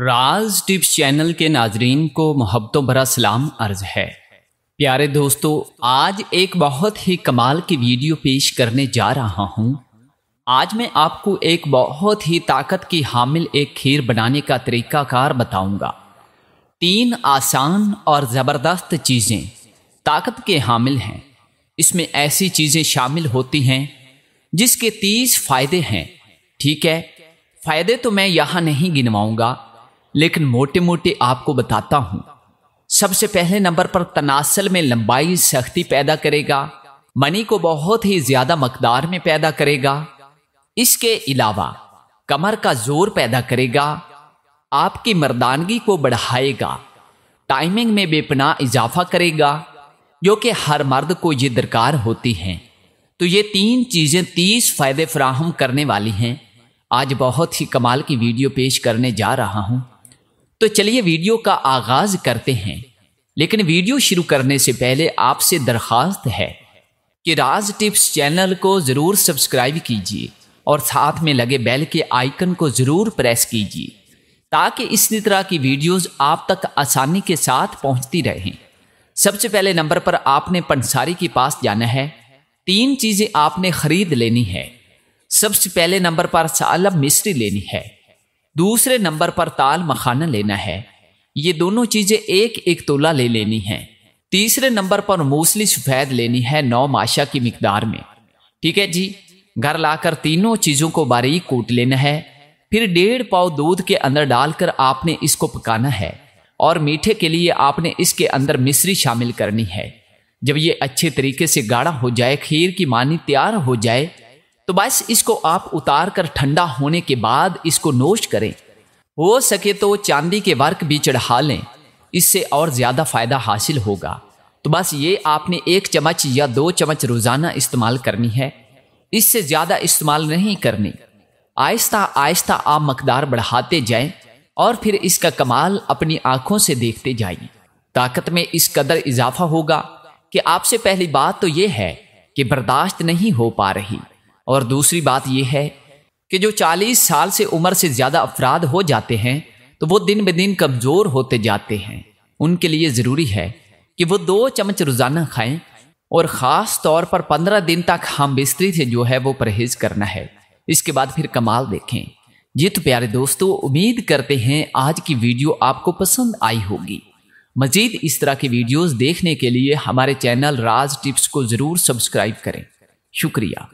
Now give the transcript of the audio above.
राज tips channel के नाजरीन को मोहब्बतों भरा सलाम अर्ज है प्यारे दोस्तों आज एक बहुत ही कमाल की वीडियो पेश करने जा रहा हूं आज मैं आपको एक बहुत ही ताकत की हामिल एक खीर बनाने का तरीकाकार बताऊंगा तीन आसान और ज़बरदस्त चीज़ें ताकत के हामिल हैं इसमें ऐसी चीज़ें शामिल होती हैं जिसके तीस फायदे हैं ठीक है फ़ायदे तो मैं यहाँ नहीं गिनवाऊंगा लेकिन मोटे मोटे आपको बताता हूं सबसे पहले नंबर पर तनासल में लंबाई सख्ती पैदा करेगा मनी को बहुत ही ज्यादा मकदार में पैदा करेगा इसके अलावा कमर का जोर पैदा करेगा आपकी मर्दानगी को बढ़ाएगा टाइमिंग में बेपना इजाफा करेगा जो कि हर मर्द को ये दरकार होती हैं तो ये तीन चीज़ें तीस फ़ायदे फ्राहम करने वाली हैं आज बहुत ही कमाल की वीडियो पेश करने जा रहा हूं तो चलिए वीडियो का आगाज करते हैं लेकिन वीडियो शुरू करने से पहले आपसे दरखास्त है कि राज टिप्स चैनल को ज़रूर सब्सक्राइब कीजिए और साथ में लगे बेल के आइकन को ज़रूर प्रेस कीजिए ताकि इसी तरह की वीडियोस आप तक आसानी के साथ पहुंचती रहें सबसे पहले नंबर पर आपने पंसारी के पास जाना है तीन चीज़ें आपने खरीद लेनी है सबसे पहले नंबर पर सालब मिस्त्री लेनी है दूसरे नंबर पर ताल मखाना लेना है ये दोनों चीजें एक एक तोला ले लेनी है तीसरे नंबर पर मूसली सफेद लेनी है नौ माशा की मकदार में ठीक है जी घर लाकर तीनों चीजों को बारीक कूट लेना है फिर डेढ़ पाव दूध के अंदर डालकर आपने इसको पकाना है और मीठे के लिए आपने इसके अंदर मिश्री शामिल करनी है जब ये अच्छे तरीके से गाढ़ा हो जाए खीर की मानी तैयार हो जाए तो बस इसको आप उतार कर ठंडा होने के बाद इसको नोश करें हो सके तो चांदी के वर्क भी चढ़ा लें इससे और ज़्यादा फ़ायदा हासिल होगा तो बस ये आपने एक चम्मच या दो चम्मच रोज़ाना इस्तेमाल करनी है इससे ज़्यादा इस्तेमाल नहीं करनी आहिस्ता आहिस्ता आप मकदार बढ़ाते जाएं और फिर इसका कमाल अपनी आंखों से देखते जाइए ताकत में इस कदर इजाफा होगा कि आपसे पहली बात तो ये है कि बर्दाश्त नहीं हो पा रही और दूसरी बात यह है कि जो 40 साल से उम्र से ज़्यादा अफराद हो जाते हैं तो वो दिन ब दिन कमज़ोर होते जाते हैं उनके लिए ज़रूरी है कि वो दो चम्मच रोज़ाना खाएं और ख़ास तौर पर पंद्रह दिन तक हम बिस्तरी से जो है वो परहेज करना है इसके बाद फिर कमाल देखें जी तो प्यारे दोस्तों उम्मीद करते हैं आज की वीडियो आपको पसंद आई होगी मजीद इस तरह की वीडियोस देखने के लिए हमारे चैनल राज टिप्स को ज़रूर सब्सक्राइब करें शुक्रिया